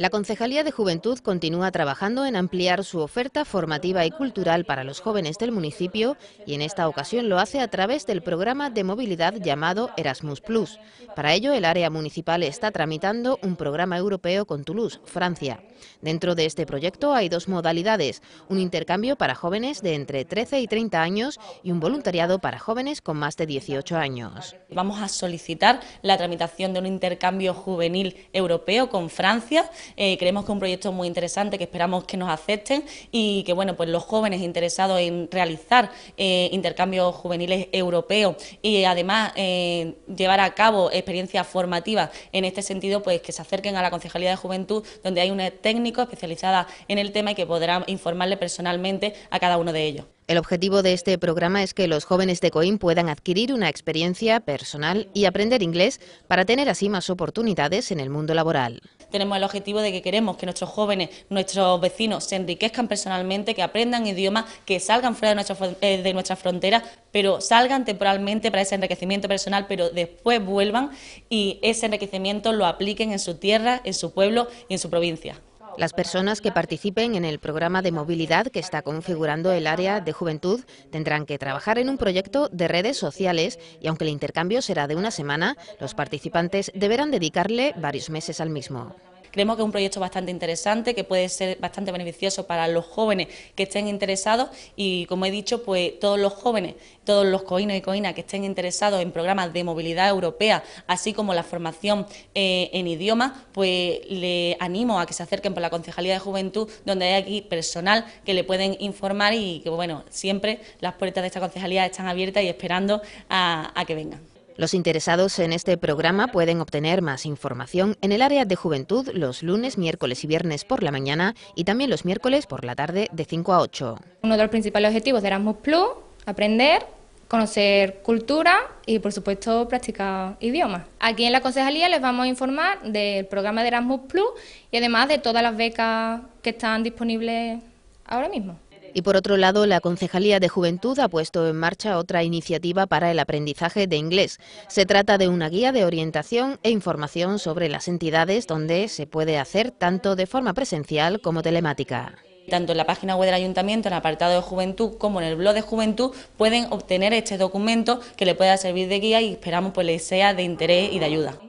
La Concejalía de Juventud continúa trabajando en ampliar su oferta formativa y cultural para los jóvenes del municipio y en esta ocasión lo hace a través del programa de movilidad llamado Erasmus Plus. Para ello, el área municipal está tramitando un programa europeo con Toulouse, Francia. Dentro de este proyecto hay dos modalidades, un intercambio para jóvenes de entre 13 y 30 años y un voluntariado para jóvenes con más de 18 años. Vamos a solicitar la tramitación de un intercambio juvenil europeo con Francia eh, creemos que es un proyecto muy interesante que esperamos que nos acepten y que bueno, pues los jóvenes interesados en realizar eh, intercambios juveniles europeos y además eh, llevar a cabo experiencias formativas en este sentido, pues que se acerquen a la Concejalía de Juventud, donde hay un técnico especializada en el tema y que podrá informarle personalmente a cada uno de ellos. El objetivo de este programa es que los jóvenes de Coim puedan adquirir una experiencia personal y aprender inglés para tener así más oportunidades en el mundo laboral. Tenemos el objetivo de que queremos que nuestros jóvenes, nuestros vecinos se enriquezcan personalmente, que aprendan idiomas, que salgan fuera de, nuestra eh, de nuestras fronteras, pero salgan temporalmente para ese enriquecimiento personal, pero después vuelvan y ese enriquecimiento lo apliquen en su tierra, en su pueblo y en su provincia. Las personas que participen en el programa de movilidad que está configurando el área de juventud tendrán que trabajar en un proyecto de redes sociales y aunque el intercambio será de una semana, los participantes deberán dedicarle varios meses al mismo. Creemos que es un proyecto bastante interesante, que puede ser bastante beneficioso para los jóvenes que estén interesados y, como he dicho, pues todos los jóvenes, todos los coinos y coinas que estén interesados en programas de movilidad europea, así como la formación eh, en idiomas, pues le animo a que se acerquen por la Concejalía de Juventud, donde hay aquí personal que le pueden informar y que, bueno, siempre las puertas de esta concejalía están abiertas y esperando a, a que vengan. Los interesados en este programa pueden obtener más información en el área de juventud los lunes, miércoles y viernes por la mañana y también los miércoles por la tarde de 5 a 8. Uno de los principales objetivos de Erasmus Plus, aprender, conocer cultura y por supuesto practicar idiomas. Aquí en la concejalía les vamos a informar del programa de Erasmus Plus y además de todas las becas que están disponibles ahora mismo. Y por otro lado, la Concejalía de Juventud ha puesto en marcha otra iniciativa para el aprendizaje de inglés. Se trata de una guía de orientación e información sobre las entidades donde se puede hacer tanto de forma presencial como telemática tanto en la página web del ayuntamiento, en el apartado de juventud, como en el blog de juventud, pueden obtener este documento que le pueda servir de guía y esperamos que pues, les sea de interés y de ayuda.